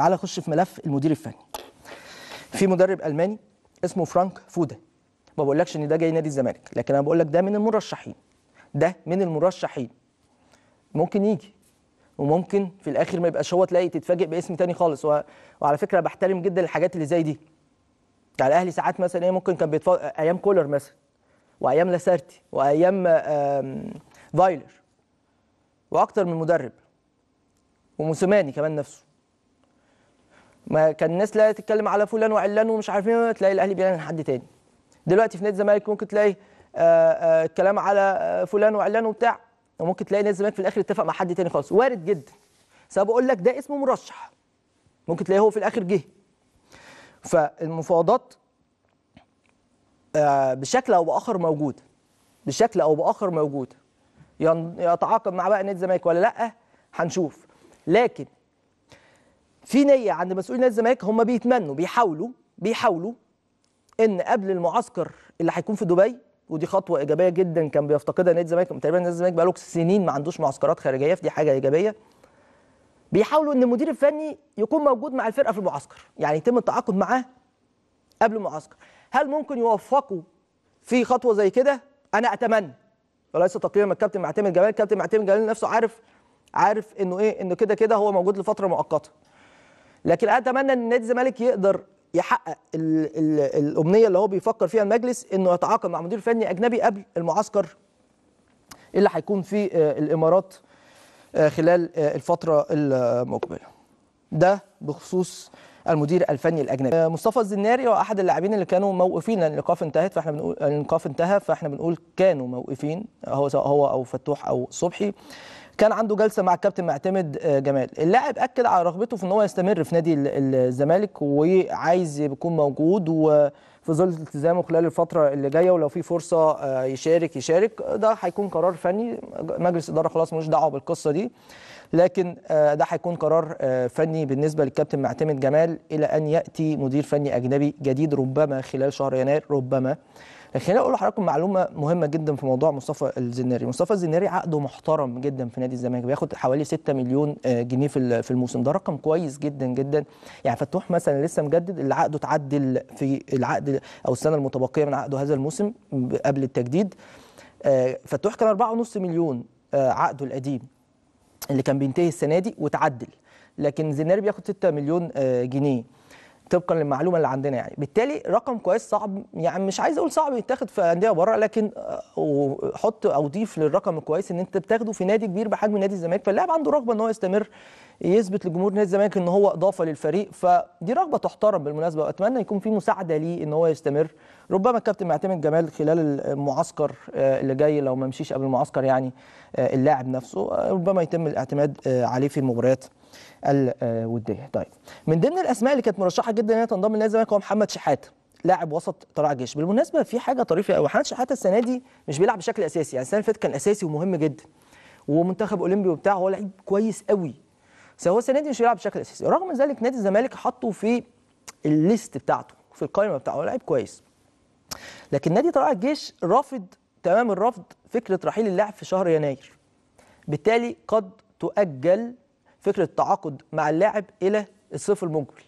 تعال اخش في ملف المدير الفني في مدرب الماني اسمه فرانك فودا ما بقولكش ان ده جاي نادي الزمالك لكن انا بقول لك ده من المرشحين ده من المرشحين ممكن يجي وممكن في الاخر ما يبقاش هو تلاقي تتفاجئ باسم تاني خالص و... وعلى فكره بحترم جدا الحاجات اللي زي دي يعني الاهلي ساعات مثلا ايه ممكن كان بيتفاجئ ايام كولر مثلا وايام لاسارتي وايام فايلر واكتر من مدرب وموسيماني كمان نفسه ما كان الناس لا تتكلم على فلان وعلان ومش عارفين ايه، تلاقي الاهلي بيعلن حد تاني دلوقتي في نادي الزمالك ممكن تلاقي آه، آه، الكلام على آه، فلان وعلان وبتاع وممكن تلاقي نادي الزمالك في الاخر اتفق مع حد تاني خالص وارد جدا سبب بقول لك ده اسمه مرشح ممكن تلاقيه هو في الاخر جه فالمفاوضات بشكل او باخر موجود بشكل او باخر موجود يتعاقد مع بقى نادي الزمالك ولا لا هنشوف لكن في نيه عند مسؤولين نادي الزمالك هم بيتمنوا بيحاولوا بيحاولوا ان قبل المعسكر اللي هيكون في دبي ودي خطوه ايجابيه جدا كان بيفتقدها نادي الزمالك تقريبا نادي الزمالك بقاله سنين ما عندوش معسكرات خارجيه فدي حاجه ايجابيه بيحاولوا ان المدير الفني يكون موجود مع الفرقه في المعسكر يعني يتم التعاقد معاه قبل المعسكر هل ممكن يوفقوا في خطوه زي كده انا اتمنى وليس من الكابتن معتمد جمال الكابتن معتمد جمال نفسه عارف عارف انه ايه انه كده كده هو موجود لفتره مؤقته لكن انا اتمنى ان نادي الزمالك يقدر يحقق الـ الـ الامنيه اللي هو بيفكر فيها المجلس انه يتعاقد مع مدير فني اجنبي قبل المعسكر اللي هيكون في آه، الامارات آه، خلال آه، الفتره المقبله ده بخصوص المدير الفني الاجنبي مصطفى الزناري هو احد اللاعبين اللي كانوا موقفين لان الايقاف انتهت فاحنا بنقول الايقاف انتهى فاحنا بنقول كانوا موقفين هو سواء هو او فتوح او صبحي كان عنده جلسه مع الكابتن معتمد آه، جمال اللاعب اكد على رغبته في ان هو يستمر في نادي الزمالك وعايز يكون موجود وفي ظل التزامه خلال الفتره اللي جايه ولو في فرصه آه، يشارك يشارك ده هيكون قرار فني مجلس اداره خلاص ملوش دعوه بالقصه دي لكن آه، ده هيكون قرار فني بالنسبه للكابتن معتمد جمال الى ان ياتي مدير فني اجنبي جديد ربما خلال شهر يناير ربما خليني اقول لحضراتكم معلومه مهمه جدا في موضوع مصطفى الزناري مصطفى الزناري عقده محترم جدا في نادي الزمالك بياخد حوالي 6 مليون آه، جنيه في الموسم ده رقم كويس جدا جدا يعني فتوح مثلا لسه مجدد اللي عقده اتعدل في العقد او السنه المتبقيه من عقده هذا الموسم قبل التجديد آه، فتوح كان 4.5 مليون آه، عقده القديم اللي كان بينتهي السنه دي وتعدل لكن زناري بياخد 6 مليون جنيه طبقا للمعلومه اللي عندنا يعني بالتالي رقم كويس صعب يعني مش عايز اقول صعب يتاخد في انديه بره لكن آه، وحط او ضيف للرقم الكويس ان انت بتاخده في نادي كبير بحجم نادي الزمالك فاللاعب عنده رغبه ان هو يستمر يثبت لجمهور نادي الزمالك ان هو اضافه للفريق فدي رغبه تحترم بالمناسبه واتمنى يكون في مساعده ليه ان هو يستمر ربما الكابتن معتمد جمال خلال المعسكر آه، اللي جاي لو ما مشيش قبل المعسكر يعني آه، اللاعب نفسه ربما يتم الاعتماد عليه في المباريات الوديه طيب من ضمن الاسماء اللي كانت مرشحه جدا انها تنضم للنادي الزمالك هو محمد شحاته لاعب وسط طلائع جيش بالمناسبه في حاجه طريفه قوي محمد شحاته السنه دي مش بيلعب بشكل اساسي يعني السنه اللي فاتت كان اساسي ومهم جدا ومنتخب اولمبي وبتاع هو لعيب كويس قوي بس هو السنه دي مش بيلعب بشكل اساسي رغم ذلك نادي الزمالك حطه في الليست بتاعته في القائمه بتاعته هو لعيب كويس لكن نادي طلائع الجيش رافض تمام الرفض فكره رحيل اللاعب في شهر يناير بالتالي قد تؤجل فكره التعاقد مع اللاعب الى الصيف المقبل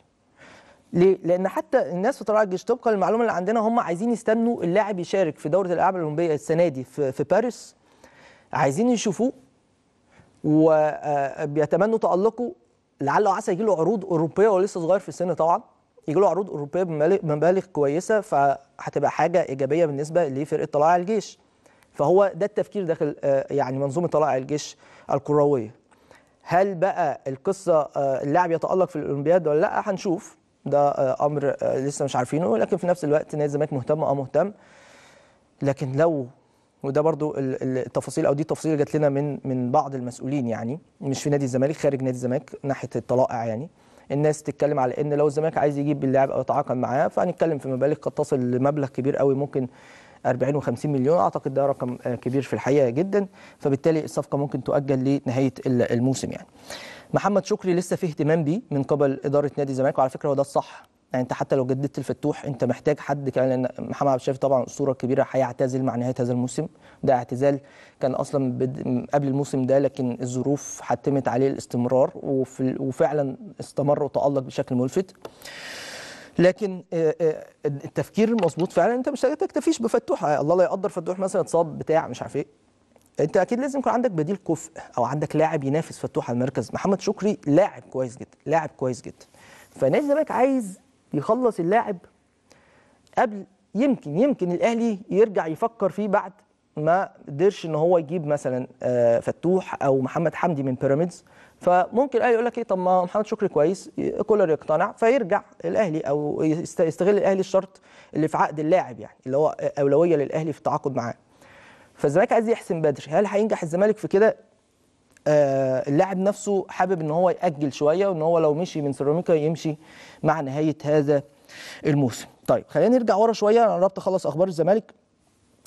ليه؟ لأن حتى الناس في طلائع الجيش طبقا للمعلومة اللي عندنا هم عايزين يستنوا اللاعب يشارك في دورة الألعاب الأولمبية السنة دي في, في باريس عايزين يشوفوه وبيتمنوا آه، آه، تألقه لعله وعسى يجي له عروض أوروبية وهو لسه صغير في السن طبعا يجي له عروض أوروبية بمبالغ كويسة فهتبقى حاجة إيجابية بالنسبة لفرقة طلائع الجيش فهو ده التفكير داخل آه، يعني منظومة طلائع الجيش الكروية هل بقى القصه آه، اللاعب يتالق في الاولمبياد ولا لا هنشوف ده آه، امر آه، لسه مش عارفينه لكن في نفس الوقت نادي الزمالك مهتم اه مهتم لكن لو وده برضو التفاصيل او دي التفاصيل جات لنا من من بعض المسؤولين يعني مش في نادي الزمالك خارج نادي الزمالك ناحيه الطلائع يعني الناس تتكلم على ان لو الزمالك عايز يجيب اللاعب او يتعاقد معاه فهنتكلم في مبالغ قد تصل لمبلغ كبير قوي ممكن 40 و50 مليون اعتقد ده رقم آه، كبير في الحقيقه جدا فبالتالي الصفقه ممكن تؤجل لنهايه الموسم يعني محمد شكري لسه في اهتمام بيه من قبل اداره نادي الزمالك وعلى فكره هو ده الصح يعني انت حتى لو جددت الفتوح انت محتاج حد كان لان محمد عبد الشافي طبعا اسطوره كبيره هيعتزل مع نهايه هذا الموسم ده اعتزال كان اصلا بد... قبل الموسم ده لكن الظروف حتمت عليه الاستمرار وفي... وفعلا استمر وتالق بشكل ملفت لكن آه، آه، التفكير المظبوط فعلا انت مش تكتفيش بفتوحه آه، الله لا يقدر فتوح مثلا اتصاب بتاع مش عارف ايه انت اكيد لازم يكون عندك بديل كفء او عندك لاعب ينافس فتوح على المركز محمد شكري لاعب كويس جدا لاعب كويس جدا فنادي الزمالك عايز يخلص اللاعب قبل يمكن يمكن الاهلي يرجع يفكر فيه بعد ما قدرش ان هو يجيب مثلا فتوح او محمد حمدي من بيراميدز فممكن الاهلي يقول لك ايه طب ما محمد شكري كويس كولر يقتنع فيرجع الاهلي او يستغل الاهلي الشرط اللي في عقد اللاعب يعني اللي هو اولويه للاهلي في التعاقد معاه فالزمالك عايز يحسم بدري هل هينجح الزمالك في كده آه اللاعب نفسه حابب ان هو ياجل شويه وان هو لو مشي من سيراميكا يمشي مع نهايه هذا الموسم طيب خلينا نرجع ورا شويه انا قربت اخلص اخبار الزمالك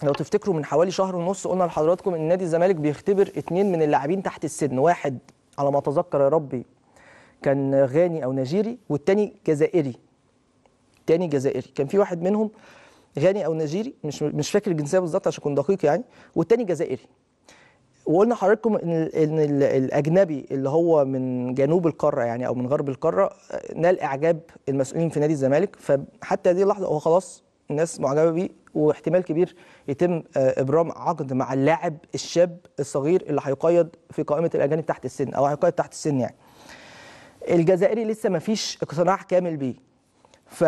لو تفتكروا من حوالي شهر ونص قلنا لحضراتكم ان نادي الزمالك بيختبر اثنين من اللاعبين تحت السن واحد على ما اتذكر يا ربي كان غاني او نيجيري والتاني جزائري تاني جزائري كان في واحد منهم غاني او نيجيري مش مش فاكر الجنسيه بالظبط عشان اكون دقيق يعني والتاني جزائري وقلنا حضراتكم ان ان الاجنبي اللي هو من جنوب القاره يعني او من غرب القاره آه، نال اعجاب المسؤولين في نادي الزمالك فحتى هذه اللحظه هو خلاص ناس معجبه بيه واحتمال كبير يتم آه، ابرام عقد مع اللاعب الشاب الصغير اللي هيقيد في قائمه الاجانب تحت السن او هيقيد تحت السن يعني. الجزائري لسه ما فيش اقتناع كامل بيه. ف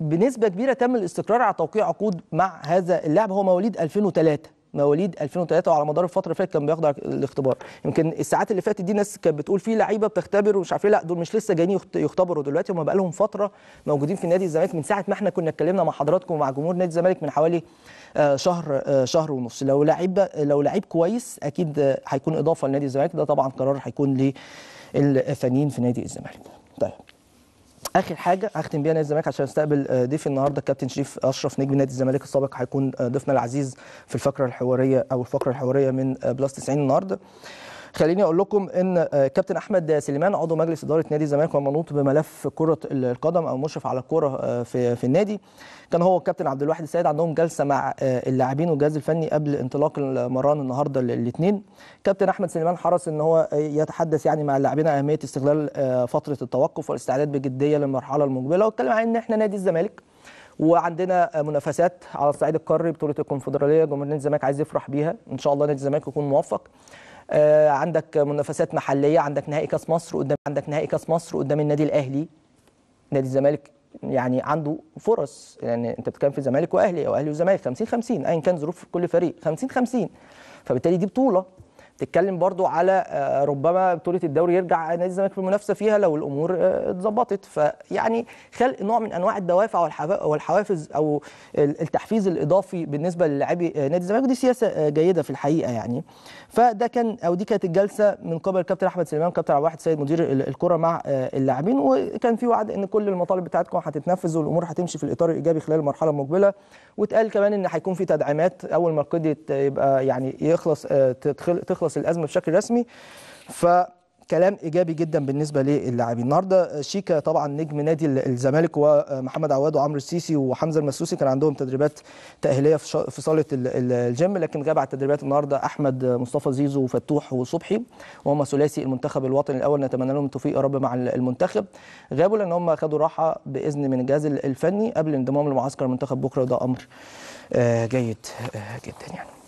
بنسبه كبيره تم الاستقرار على توقيع عقود مع هذا اللاعب هو مواليد 2003 مواليد 2003 وعلى مدار الفتره اللي فاتت كان بيخضع الاختبار يمكن الساعات اللي فاتت دي ناس كانت بتقول في لعيبه بتختبر ومش عارف ايه لا دول مش لسه جايين يختبروا دلوقتي هم بقى لهم فتره موجودين في نادي الزمالك من ساعه ما احنا كنا اتكلمنا مع حضراتكم ومع جمهور نادي الزمالك من حوالي آه، شهر آه، شهر ونص لو لعيب لو لعيب كويس اكيد هيكون اضافه لنادي الزمالك ده طبعا قرار هيكون للفنيين في نادي الزمالك طيب اخر حاجه هختم بيها نادي الزمالك عشان استقبل آه، ضيفي النهارده الكابتن شريف اشرف نجم نادي الزمالك السابق هيكون آه، ضيفنا العزيز في الفقره الحواريه او الفقره الحواريه من آه، بلس 90 النهارده خليني اقول لكم ان آه، كابتن احمد سليمان عضو مجلس اداره نادي الزمالك ومنوط بملف كره القدم او مشرف على الكره آه، في في النادي كان هو الكابتن عبد الواحد السيد عندهم جلسه مع آه، اللاعبين والجهاز الفني قبل انطلاق المران النهارده الاثنين كابتن احمد سليمان حرص ان هو يتحدث يعني مع اللاعبين اهميه استغلال فتره التوقف والاستعداد بجديه للمرحله المقبله واتكلم عن ان احنا نادي الزمالك وعندنا منافسات على الصعيد القاري بطوله الكونفدراليه جمهور نادي الزمالك عايز يفرح بيها ان شاء الله نادي الزمالك يكون موفق آه، عندك منافسات محليه عندك نهائي كاس مصر قدام عندك نهائي كاس مصر قدام النادي الاهلي نادي الزمالك يعني عنده فرص يعني انت بتتكلم في الزمالك واهلي او اهلي وزمالك 50 50 ايا كان ظروف كل فريق 50 50 فبالتالي دي بطوله تتكلم برضو على آه، ربما بطوله الدوري يرجع نادي الزمالك في المنافسه فيها لو الامور آه، اتظبطت فيعني خلق نوع من انواع الدوافع والحوافز او التحفيز الاضافي بالنسبه للاعبي آه، نادي الزمالك ودي سياسه جيده في الحقيقه يعني فده كان او دي كانت الجلسه من قبل الكابتن احمد سليمان كابتن عبد الواحد سيد مدير الكره مع اللاعبين وكان في وعد ان كل المطالب بتاعتكم هتتنفذ والامور هتمشي في الاطار الايجابي خلال المرحله المقبله واتقال كمان ان هيكون في تدعيمات اول ما القيد يبقى يعني يخلص تخلص تخلص الازمه بشكل رسمي ف كلام ايجابي جدا بالنسبه للاعبين النهارده شيكا طبعا نجم نادي الزمالك ومحمد عواد وعمرو السيسي وحمزه المسوسي كان عندهم تدريبات تاهيليه في صاله الجيم لكن غاب على التدريبات النهارده احمد مصطفى زيزو وفتوح وصبحي وهم ثلاثي المنتخب الوطني الاول نتمنى لهم التوفيق يا رب مع المنتخب غابوا لان هم خدوا راحه باذن من الجهاز الفني قبل انضمام لمعسكر المنتخب بكره وده امر آه، جيد آه، جدا يعني